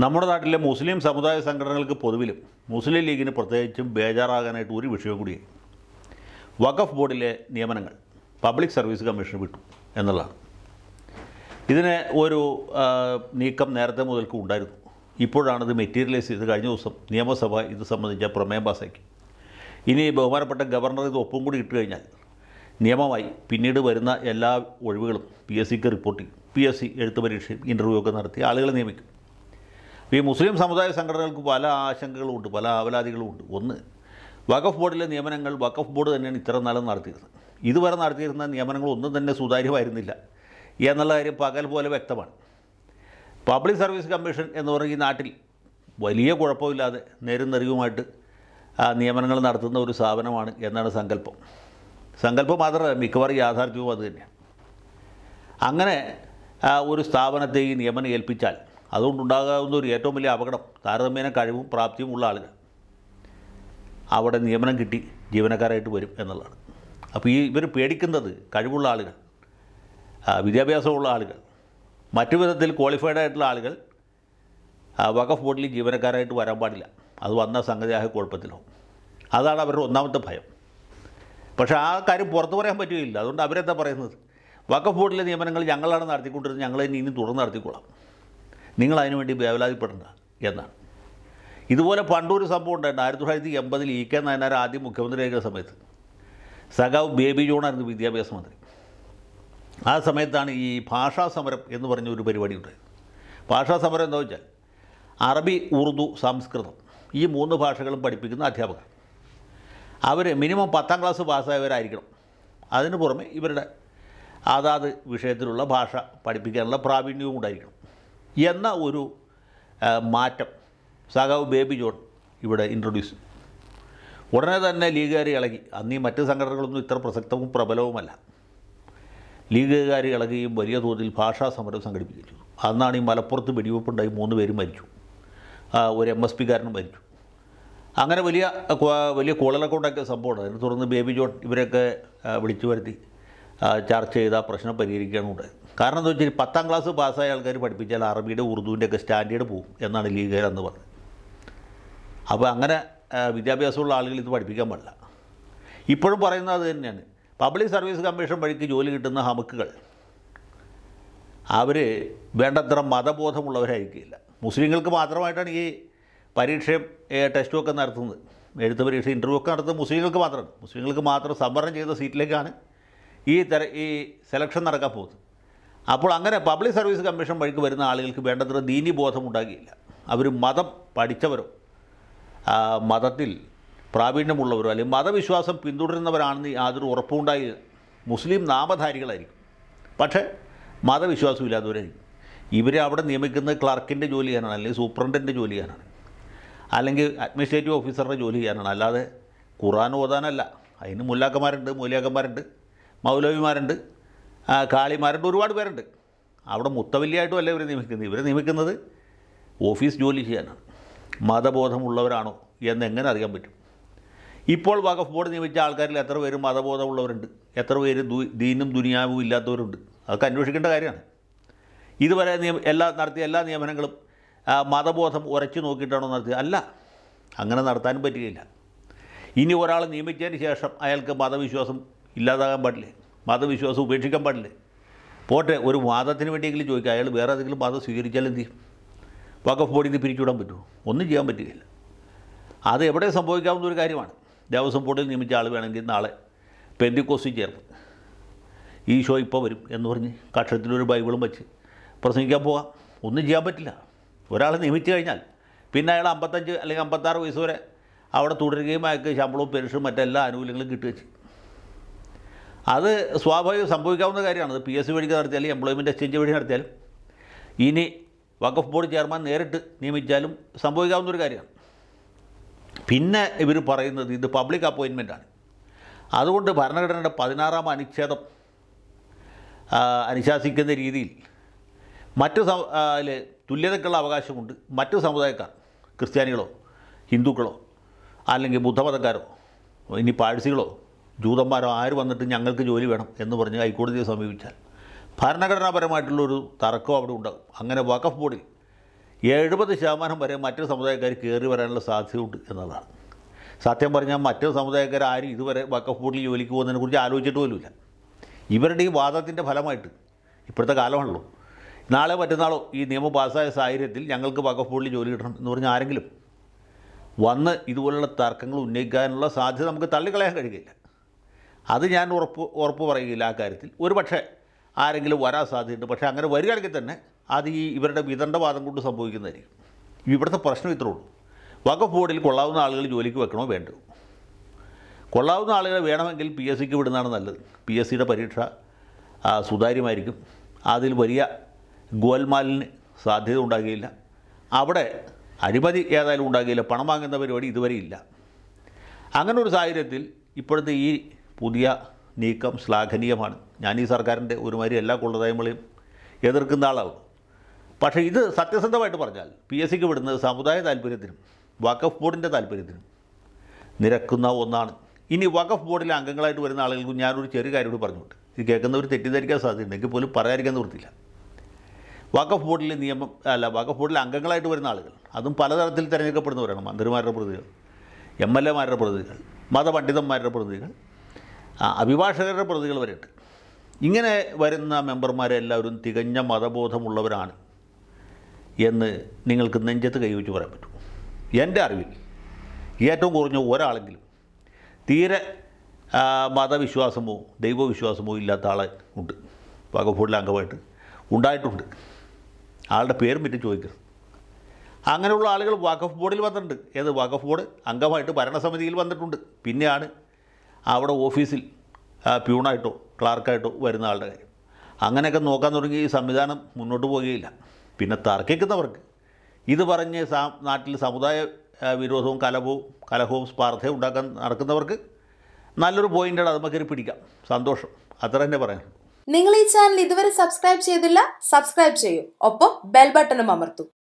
നമ്മുടെ നാട്ടിലെ മുസ്ലിം സമുദായ സംഘടനകൾക്ക് പൊതുവിലും മുസ്ലിം ലീഗിന് പ്രത്യേകിച്ചും ബേജാറാകാനായിട്ട് ഒരു വിഷയം കൂടി വഖഫ് ബോർഡിലെ നിയമനങ്ങൾ പബ്ലിക് സർവീസ് കമ്മീഷൻ വിട്ടു എന്നുള്ളതാണ് ഇതിന് ഒരു നീക്കം നേരത്തെ മുതൽക്ക് ഉണ്ടായിരുന്നു ഇത് മെറ്റീരിയലൈസ് ചെയ്ത് കഴിഞ്ഞ ദിവസം നിയമസഭ ഇത് സംബന്ധിച്ച പ്രമേയം പാസാക്കി ഇനി ബഹുമാനപ്പെട്ട ഗവർണർ ഇത് ഒപ്പം കൂടി ഇട്ട് കഴിഞ്ഞാൽ നിയമമായി പിന്നീട് വരുന്ന എല്ലാ ഒഴിവുകളും പി എസ് സിക്ക് റിപ്പോർട്ടിംഗ് പി എസ് സി എഴുത്ത് പരീക്ഷയും ഇൻ്റർവ്യൂ ഒക്കെ നടത്തി ആളുകളെ നിയമിക്കും ഈ മുസ്ലിം സമുദായ സംഘടനകൾക്ക് പല ആശങ്കകളുമുണ്ട് പല ആവലാതികളുമുണ്ട് ഒന്ന് വഖഫ് ബോർഡിലെ നിയമനങ്ങൾ വഖഫ് ബോർഡ് തന്നെയാണ് ഇത്ര നാളും നടത്തിയിരുന്നത് ഇതുവരെ നടത്തിയിരുന്ന നിയമനങ്ങളൊന്നും ഒന്നും തന്നെ സുതാര്യമായിരുന്നില്ല എന്നുള്ള കാര്യം പകൽ പോലെ വ്യക്തമാണ് പബ്ലിക് സർവീസ് കമ്മീഷൻ എന്ന് പറഞ്ഞ ഈ നാട്ടിൽ വലിയ കുഴപ്പമില്ലാതെ ആ നിയമനങ്ങൾ നടത്തുന്ന ഒരു സ്ഥാപനമാണ് എന്നാണ് സങ്കല്പം സങ്കല്പം മാത്രമല്ല മിക്കവാറും യാഥാർത്ഥ്യവും അത് തന്നെയാണ് അങ്ങനെ ഒരു സ്ഥാപനത്തെ ഈ നിയമനം ഏൽപ്പിച്ചാൽ അതുകൊണ്ടുണ്ടാകാവുന്ന ഒരു ഏറ്റവും വലിയ അപകടം താരതമ്യേന കഴിവും പ്രാപ്തിയും ഉള്ള ആളുകൾ അവിടെ നിയമനം കിട്ടി ജീവനക്കാരായിട്ട് വരും എന്നുള്ളതാണ് അപ്പോൾ ഈ ഇവർ പേടിക്കുന്നത് കഴിവുള്ള ആളുകൾ വിദ്യാഭ്യാസമുള്ള ആളുകൾ മറ്റു വിധത്തിൽ ക്വാളിഫൈഡ് ആയിട്ടുള്ള ആളുകൾ വഖഫ് ബോർഡിൽ ജീവനക്കാരായിട്ട് വരാൻ പാടില്ല അത് വന്ന സംഗതിയായ കുഴപ്പത്തിലാവും അതാണ് അവരുടെ ഒന്നാമത്തെ ഭയം പക്ഷേ ആ കാര്യം പുറത്തു പറയാൻ പറ്റുകയില്ല അതുകൊണ്ട് അവരെന്താ പറയുന്നത് വഖഫ് ബോർഡിലെ നിയമനങ്ങൾ ഞങ്ങളാണ് നടത്തിക്കൊണ്ടിരുന്നത് ഞങ്ങൾ ഇനി തുടർന്ന് നടത്തിക്കൊള്ളാം നിങ്ങൾ അതിനുവേണ്ടി വേവലാതിപ്പെടേണ്ട എന്നാണ് ഇതുപോലെ പണ്ടൊരു സംഭവം ഉണ്ടായിരുന്നു ആയിരത്തി തൊള്ളായിരത്തി എൺപതിൽ ഇ കെ നയനാർ ആദ്യം മുഖ്യമന്ത്രിയായിരുന്ന സമയത്ത് സഖാവ് ബേബി ജോണായിരുന്നു വിദ്യാഭ്യാസ മന്ത്രി ആ സമയത്താണ് ഈ ഭാഷാ സമരം എന്ന് പറഞ്ഞ ഒരു പരിപാടി ഉണ്ടായത് ഭാഷാ സമരം എന്താ വെച്ചാൽ അറബി ഉറുദു സംസ്കൃതം ഈ മൂന്ന് ഭാഷകളും പഠിപ്പിക്കുന്ന അധ്യാപകർ അവർ മിനിമം പത്താം ക്ലാസ് പാസ്സായവരായിരിക്കണം അതിന് പുറമെ ഇവരുടെ അതാത് വിഷയത്തിലുള്ള ഭാഷ പഠിപ്പിക്കാനുള്ള പ്രാവീണ്യവും ഉണ്ടായിരിക്കണം എന്ന ഒരു മാറ്റം സഖാവ് ബേബി ജോൺ ഇവിടെ ഇൻട്രൊഡ്യൂസ് ഉടനെ തന്നെ ലീഗുകാർ ഇളകി അന്ന് ഈ മറ്റ് സംഘടനകളൊന്നും ഇത്ര പ്രസക്തവും പ്രബലവുമല്ല ലീഗുകാർ ഇളകുകയും വലിയ തോതിൽ ഭാഷാ സമരം സംഘടിപ്പിക്കുന്നു അന്നാണ് ഈ മലപ്പുറത്ത് വെടിവെപ്പുണ്ടായി മൂന്ന് പേരും മരിച്ചു ഒരു എം എസ് പിക്കാരനും മരിച്ചു അങ്ങനെ വലിയ വലിയ കോളലൊക്കെ ഉണ്ടാക്കിയ സംഭവമാണ് അതിനെ തുടർന്ന് ബേബി ജോൺ ഇവരെയൊക്കെ വിളിച്ചു വരുത്തി ചർച്ച ചെയ്ത് ആ പ്രശ്നം പരിഹരിക്കുകയാണ് ഉണ്ടായത് കാരണം എന്താ വെച്ചാൽ പത്താം ക്ലാസ് പാസ്സായ ആൾക്കാർ പഠിപ്പിച്ചാൽ അറബിയുടെ ഉറുദുവിൻ്റെ ഒക്കെ സ്റ്റാൻഡേർഡ് പോകും എന്നാണ് ലീഗുകാർ എന്ന് പറഞ്ഞത് അപ്പോൾ അങ്ങനെ വിദ്യാഭ്യാസമുള്ള ആളുകൾ ഇത് പഠിപ്പിക്കാൻ പാടില്ല ഇപ്പോഴും പറയുന്നത് അത് തന്നെയാണ് പബ്ലിക് സർവീസ് കമ്മീഷൻ വഴിക്ക് ജോലി കിട്ടുന്ന ഹമുക്കുകൾ അവർ വേണ്ടത്ര മതബോധമുള്ളവരായിരിക്കില്ല മുസ്ലിങ്ങൾക്ക് മാത്രമായിട്ടാണ് ഈ പരീക്ഷയും ടെസ്റ്റും ഒക്കെ നടത്തുന്നത് എഴുത്ത് പരീക്ഷ ഇൻ്റർവ്യൂ ഒക്കെ നടത്തുന്നത് മുസ്ലിങ്ങൾക്ക് മാത്രമാണ് മുസ്ലിങ്ങൾക്ക് മാത്രം സംവരണം ചെയ്ത സീറ്റിലേക്കാണ് ഈ തെര ഈ സെലക്ഷൻ നടക്കാൻ പോകുന്നത് അപ്പോൾ അങ്ങനെ പബ്ലിക് സർവീസ് കമ്മീഷൻ വഴിക്ക് വരുന്ന ആളുകൾക്ക് വേണ്ടത്ര ദീനിബോധം ഉണ്ടാകില്ല അവർ മതം പഠിച്ചവരോ മതത്തിൽ പ്രാവീണ്യമുള്ളവരോ അല്ലെങ്കിൽ മതവിശ്വാസം പിന്തുടരുന്നവരാണെന്ന് യാതൊരു ഉറപ്പുണ്ടായി മുസ്ലിം നാമധാരികളായിരിക്കും പക്ഷേ മതവിശ്വാസം ഇല്ലാത്തവരായിരിക്കും ഇവരെ അവിടെ നിയമിക്കുന്നത് ക്ലർക്കിൻ്റെ ജോലി ചെയ്യാനാണ് അല്ലെങ്കിൽ സൂപ്രണ്ടിൻ്റെ ജോലി ചെയ്യാനാണ് അല്ലെങ്കിൽ അഡ്മിനിസ്ട്രേറ്റീവ് ഓഫീസറുടെ ജോലി ചെയ്യാനാണ് അല്ലാതെ ഖുറാൻ ഓതാനല്ല അതിന് മുല്ലാക്കന്മാരുണ്ട് മൂലിയാക്കന്മാരുണ്ട് മൗലവിമാരുണ്ട് കാളിമാരുണ്ട് ഒരുപാട് പേരുണ്ട് അവിടെ മുത്തവല്ലിയായിട്ടും അല്ല ഇവരെ നിയമിക്കുന്നത് ഇവരെ നിയമിക്കുന്നത് ഓഫീസ് ജോലി ചെയ്യാനാണ് മതബോധമുള്ളവരാണോ എന്നെങ്ങനെ അറിയാൻ പറ്റും ഇപ്പോൾ വഖഫ് ബോർഡ് നിയമിച്ച ആൾക്കാരിൽ എത്ര പേര് മതബോധമുള്ളവരുണ്ട് എത്ര പേര് ദീനും ദുനിയാവും ഇല്ലാത്തവരുണ്ട് അതൊക്കെ അന്വേഷിക്കേണ്ട കാര്യമാണ് ഇതുവരെ നിയമ എല്ലാ നടത്തിയ എല്ലാ നിയമനങ്ങളും മതബോധം ഉറച്ചു നോക്കിയിട്ടാണോ നടത്തിയത് അല്ല അങ്ങനെ നടത്താനും പറ്റുകയില്ല ഇനി ഒരാളെ നിയമിച്ചതിന് ശേഷം അയാൾക്ക് മതവിശ്വാസം ഇല്ലാതാകാൻ പാടില്ലേ മതവിശ്വാസം ഉപേക്ഷിക്കാൻ പാടില്ലേ പോട്ടെ ഒരു വാദത്തിന് വേണ്ടിയെങ്കിലും ചോദിക്കുക അയാൾ വേറെ ഏതെങ്കിലും മതം സ്വീകരിച്ചാൽ എന്ത് ചെയ്യും വഖഫ് ബോർഡിൽ നിന്ന് പിരിച്ചുവിടാൻ പറ്റുമോ ഒന്നും ചെയ്യാൻ പറ്റുകയില്ല അത് എവിടെ സംഭവിക്കാവുന്ന ഒരു കാര്യമാണ് ദേവസ്വം ബോർഡിൽ നിയമിച്ച ആൾ വേണമെങ്കിൽ നാളെ പെന്തിക്കോസിൽ ചേർന്ന് ഈ ഷോ ഇപ്പോൾ വരും എന്ന് പറഞ്ഞ് കക്ഷത്തിലൊരു ബൈബിളും വെച്ച് പ്രസംഗിക്കാൻ പോകാം ഒന്നും ചെയ്യാൻ പറ്റില്ല ഒരാളെ നിയമിച്ചു കഴിഞ്ഞാൽ പിന്നെ അയാൾ അമ്പത്തഞ്ച് അല്ലെങ്കിൽ അമ്പത്താറ് വയസ്സ് വരെ അവിടെ തുടരുകയും അയാൾക്ക് ശമ്പളവും പെൻഷനും മറ്റെല്ലാ ആനുകൂല്യങ്ങളും കിട്ടുകയും ചെയ്യും അത് സ്വാഭാവികം സംഭവിക്കാവുന്ന കാര്യമാണ് അത് പി എസ് സി വഴിക്ക് നടത്തിയാലും എംപ്ലോയ്മെൻ്റ് എക്സ്ചേഞ്ച് വഴി നടത്തിയാലും ഇനി വഖഫ് ബോർഡ് ചെയർമാൻ നേരിട്ട് നിയമിച്ചാലും സംഭവിക്കാവുന്ന ഒരു കാര്യമാണ് പിന്നെ ഇവർ പറയുന്നത് ഇത് പബ്ലിക് ആണ് അതുകൊണ്ട് ഭരണഘടനയുടെ പതിനാറാം അനുച്ഛേദം അനുശാസിക്കുന്ന രീതിയിൽ മറ്റു അതിൽ തുല്യതയ്ക്കുള്ള അവകാശമുണ്ട് മറ്റു സമുദായക്കാർ ക്രിസ്ത്യാനികളോ ഹിന്ദുക്കളോ അല്ലെങ്കിൽ ബുദ്ധമതക്കാരോ ഇനി പാഴ്സികളോ ജൂതന്മാരോ ആര് വന്നിട്ട് ഞങ്ങൾക്ക് ജോലി വേണം എന്ന് പറഞ്ഞ് ഹൈക്കോടതിയെ സമീപിച്ചാൽ ഭരണഘടനാപരമായിട്ടുള്ളൊരു തർക്കം അവിടെ ഉണ്ടാകും അങ്ങനെ വഖഫ് ബോർഡിൽ എഴുപത് ശതമാനം വരെ മറ്റു സമുദായക്കാർ കയറി വരാനുള്ള സാധ്യതയുണ്ട് എന്നതാണ് സത്യം പറഞ്ഞാൽ മറ്റു സമുദായക്കാർ ആരും ഇതുവരെ വഖഫ് ബോർഡിൽ ജോലിക്ക് പോകുന്നതിനെക്കുറിച്ച് ആലോചിച്ചിട്ട് പോലുമില്ല ഇവരുടെ ഈ വാദത്തിൻ്റെ ഫലമായിട്ട് ഇപ്പോഴത്തെ കാലമാണല്ലോ നാളെ മറ്റന്നാളോ ഈ നിയമം പാസ്സായ സാഹചര്യത്തിൽ ഞങ്ങൾക്ക് വഖഫ് ബോർഡിൽ ജോലി കിട്ടണം എന്ന് പറഞ്ഞാൽ ആരെങ്കിലും വന്ന് ഇതുപോലുള്ള തർക്കങ്ങൾ ഉന്നയിക്കാനുള്ള സാധ്യത നമുക്ക് തള്ളിക്കളയാൻ കഴിയില്ല അത് ഞാൻ ഉറപ്പ് ഉറപ്പ് പറയുകയില്ല ആ കാര്യത്തിൽ ഒരു പക്ഷേ ആരെങ്കിലും വരാൻ സാധ്യതയുണ്ട് പക്ഷേ അങ്ങനെ വരികയാണെങ്കിൽ തന്നെ അത് ഈ ഇവരുടെ വിതണ്ടവാദം കൊണ്ട് സംഭവിക്കുന്നതായിരിക്കും ഇവിടുത്തെ പ്രശ്നം ഇത്രേ ഉള്ളൂ വകുപ്പ് ബോർഡിൽ കൊള്ളാവുന്ന ആളുകൾ ജോലിക്ക് വെക്കണോ വേണ്ടോ കൊള്ളാവുന്ന ആളുകളെ വേണമെങ്കിൽ പി എസ് സിക്ക് വിടുന്നതാണ് നല്ലത് പി എസ് സിയുടെ പരീക്ഷ സുതാര്യമായിരിക്കും അതിൽ വലിയ ഗോൽമാലിന് സാധ്യത ഉണ്ടാകുകയില്ല അവിടെ അഴിമതി ഏതായാലും ഉണ്ടാകുകയില്ല പണം വാങ്ങുന്ന പരിപാടി ഇതുവരെ ഇല്ല അങ്ങനെ ഒരു സാഹചര്യത്തിൽ ഇപ്പോഴത്തെ ഈ പുതിയ നീക്കം ശ്ലാഘനീയമാണ് ഞാൻ ഈ സർക്കാരിൻ്റെ ഒരുമാതിരി എല്ലാ കൊള്ളതായ്മകളെയും എതിർക്കുന്ന ആളാണ് പക്ഷേ ഇത് സത്യസന്ധമായിട്ട് പറഞ്ഞാൽ പി എസ് സിക്ക് വിടുന്നത് സമുദായ താല്പര്യത്തിനും വഖഫ് ബോർഡിൻ്റെ താല്പര്യത്തിനും നിരക്കുന്ന ഒന്നാണ് ഇനി വഖഫ് ബോർഡിലെ അംഗങ്ങളായിട്ട് വരുന്ന ആളുകൾക്ക് ഞാനൊരു ചെറിയ കാര്യം കൂടി പറഞ്ഞുകൊണ്ട് ഇത് കേൾക്കുന്നവർ തെറ്റിദ്ധരിക്കാൻ സാധ്യതയുണ്ടെങ്കിൽ പോലും പറയാതിരിക്കാൻ നിവൃത്തിയില്ല വഖഫ് ബോർഡിലെ നിയമം അല്ല വഖഫ് ബോർഡിലെ അംഗങ്ങളായിട്ട് വരുന്ന ആളുകൾ അതും പലതരത്തിൽ തിരഞ്ഞെടുക്കപ്പെടുന്നവരാണ് മന്ത്രിമാരുടെ പ്രതികൾ എം എൽ എമാരുടെ പ്രതിനിധികൾ മതപണ്ഡിതന്മാരുടെ പ്രതിനിധികൾ അഭിഭാഷകരുടെ പ്രതികൾ വരെയുണ്ട് ഇങ്ങനെ വരുന്ന മെമ്പർമാരെല്ലാവരും തികഞ്ഞ മതബോധമുള്ളവരാണ് എന്ന് നിങ്ങൾക്ക് നെഞ്ചത്ത് കൈവച്ച് പറയാൻ പറ്റും എൻ്റെ അറിവിൽ ഏറ്റവും കുറഞ്ഞ ഒരാളെങ്കിലും തീരെ മതവിശ്വാസമോ ദൈവവിശ്വാസമോ ഇല്ലാത്ത ആളെ ഉണ്ട് വകഫോഡിലെ അംഗമായിട്ട് ഉണ്ടായിട്ടുണ്ട് ആളുടെ പേരും പറ്റി ചോദിക്കരുത് അങ്ങനെയുള്ള ആളുകൾ വഖഫ് ബോർഡിൽ വന്നിട്ടുണ്ട് ഏത് വഖഫ് ബോർഡ് അംഗമായിട്ട് ഭരണസമിതിയിൽ വന്നിട്ടുണ്ട് പിന്നെയാണ് അവിടെ ഓഫീസിൽ പ്യൂണായിട്ടോ ക്ലാർക്കായിട്ടോ വരുന്ന ആളുടെ കാര്യം അങ്ങനെയൊക്കെ നോക്കാൻ തുടങ്ങി ഈ സംവിധാനം മുന്നോട്ട് പോകുകയില്ല പിന്നെ തർക്കിക്കുന്നവർക്ക് ഇത് പറഞ്ഞ് സാ നാട്ടിൽ സമുദായ വിരോധവും കലഹവും കലഹവും സ്പർദ്ധയും ഉണ്ടാക്കാൻ നടക്കുന്നവർക്ക് നല്ലൊരു പോയിന്റാണ് അത് കയറി പിടിക്കാം സന്തോഷം അത്ര തന്നെ പറയാം നിങ്ങൾ ഈ ചാനൽ ഇതുവരെ സബ്സ്ക്രൈബ് ചെയ്തില്ല സബ്സ്ക്രൈബ് ചെയ്യൂ ഒപ്പം ബെൽ ബട്ടണും അമർത്തും